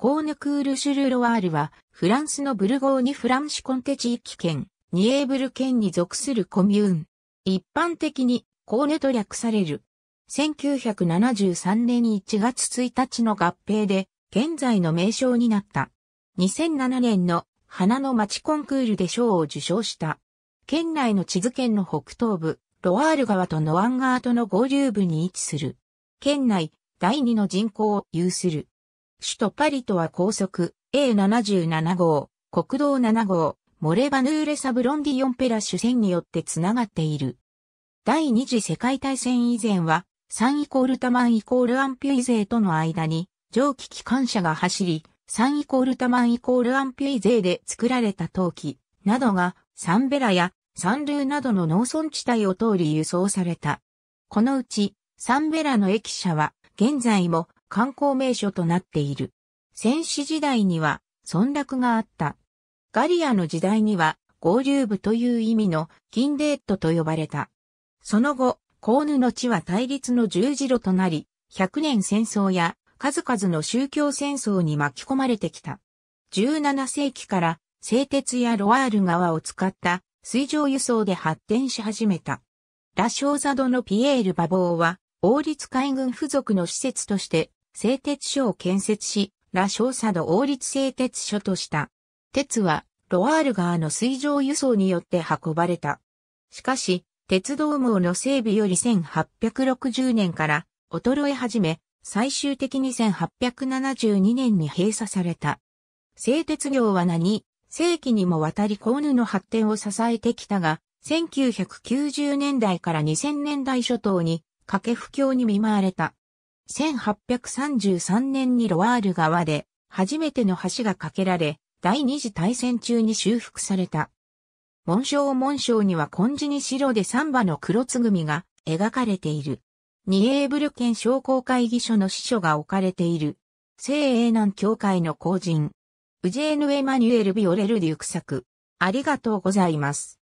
コーヌクールシュルロワールは、フランスのブルゴーニュ・フランシコンテ地域圏、ニエーブル県に属するコミューン。一般的に、コーネと略される。1973年1月1日の合併で、現在の名称になった。2007年の花の町コンクールで賞を受賞した。県内の地図県の北東部、ロワール川とノワン川との合流部に位置する。県内第二の人口を有する。首都パリとは高速 A77 号、国道7号、モレバヌーレサブロンディオンペラ主線によってつながっている。第二次世界大戦以前は、3イコールタマンイコールアンピュイ勢との間に、蒸気機関車が走り、3イコールタマンイコールアンピュイ勢で作られた陶器などが、サンベラやサンルーなどの農村地帯を通り輸送された。このうち、サンベラの駅舎は、現在も観光名所となっている。戦死時代には村落があった。ガリアの時代には合流部という意味のキンデーットと呼ばれた。その後、コーヌの地は対立の十字路となり、百年戦争や数々の宗教戦争に巻き込まれてきた。17世紀から製鉄やロワール川を使った水上輸送で発展し始めた。ラ・ショーザドのピエール・バボーは、王立海軍付属の施設として製鉄所を建設し、ラ・ショーサド王立製鉄所とした。鉄は、ロワール川の水上輸送によって運ばれた。しかし、鉄道網の整備より1860年から衰え始め、最終的に1872年に閉鎖された。製鉄業は何世紀にもわたりコーヌの発展を支えてきたが、1990年代から2000年代初頭に、掛布教に見舞われた。1833年にロワール川で初めての橋が架けられ、第二次大戦中に修復された。紋章紋章には根治に白で三羽の黒つぐみが描かれている。ニエーブル県商工会議所の司書が置かれている。聖英南教会の後人。ウジェーヌ・エマニュエル・ビオレル・デュク作。ありがとうございます。